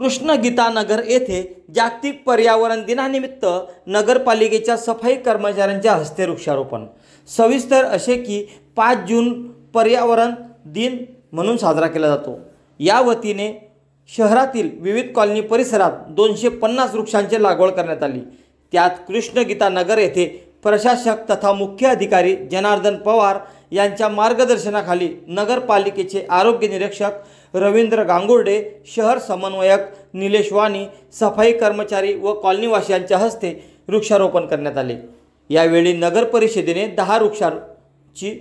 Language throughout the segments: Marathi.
कृष्णगीतानगर येथे जागतिक पर्यावरण दिनानिमित्त नगरपालिकेच्या सफाई कर्मचाऱ्यांच्या हस्ते वृक्षारोपण सविस्तर असे की पाच जून पर्यावरण दिन म्हणून साजरा केला जातो या वतीने शहरातील विविध कॉलनी परिसरात दोनशे पन्नास वृक्षांची लागवड करण्यात आली त्यात नगर येथे प्रशासक तथा मुख्य अधिकारी जनार्दन पवार यांच्या मार्गदर्शनाखाली नगरपालिकेचे आरोग्य निरीक्षक रवींद्र गांगुर्डे शहर समन्वयक निलेश वाणी सफाई कर्मचारी व कॉलनीवासियांच्या हस्ते वृक्षारोपण करण्यात आले यावेळी नगर परिषदेने दहा वृक्षांची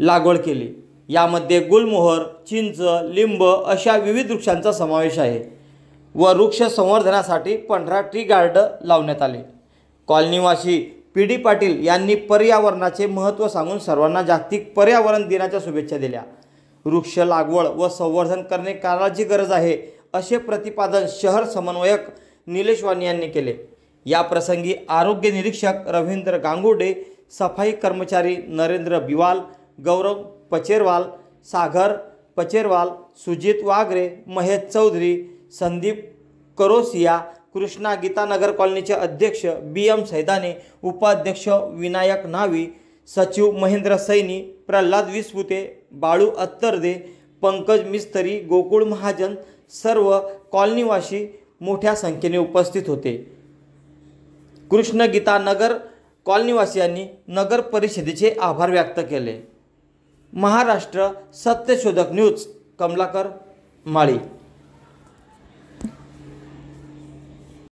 लागवड केली यामध्ये गुलमोहर चिंच लिंब अशा विविध वृक्षांचा समावेश आहे व वृक्ष संवर्धनासाठी पंधरा ट्री गार्ड लावण्यात आले कॉलनीवासी पी डी पाटील यांनी पर्यावरणाचे महत्त्व सांगून सर्वांना जागतिक पर्यावरण दिनाच्या शुभेच्छा दिल्या वृक्ष लागवड व संवर्धन करणे काळाची गरज आहे असे प्रतिपादन शहर समन्वयक निलेश वाणी यांनी केले या प्रसंगी आरोग्य निरीक्षक रवींद्र गांगुडे सफाई कर्मचारी नरेंद्र बिवाल गौरव पचेरवाल सागर पचेरवाल सुजित वागरे महेश चौधरी संदीप करोसिया कृष्णा गीतानगर कॉलनीचे अध्यक्ष बी एम सैदाने उपाध्यक्ष विनायक नावी सचिव महेंद्र सैनी प्रल्हाद विसपुते बाळू अत्तरदे पंकज मिस्तरी गोकुळ महाजन सर्व कॉलनीवासी मोठ्या संख्येने उपस्थित होते कृष्ण गीतानगर कॉलनीवासियांनी नगर परिषदेचे आभार व्यक्त केले महाराष्ट्र सत्यशोधक न्यूज कमलाकर माळी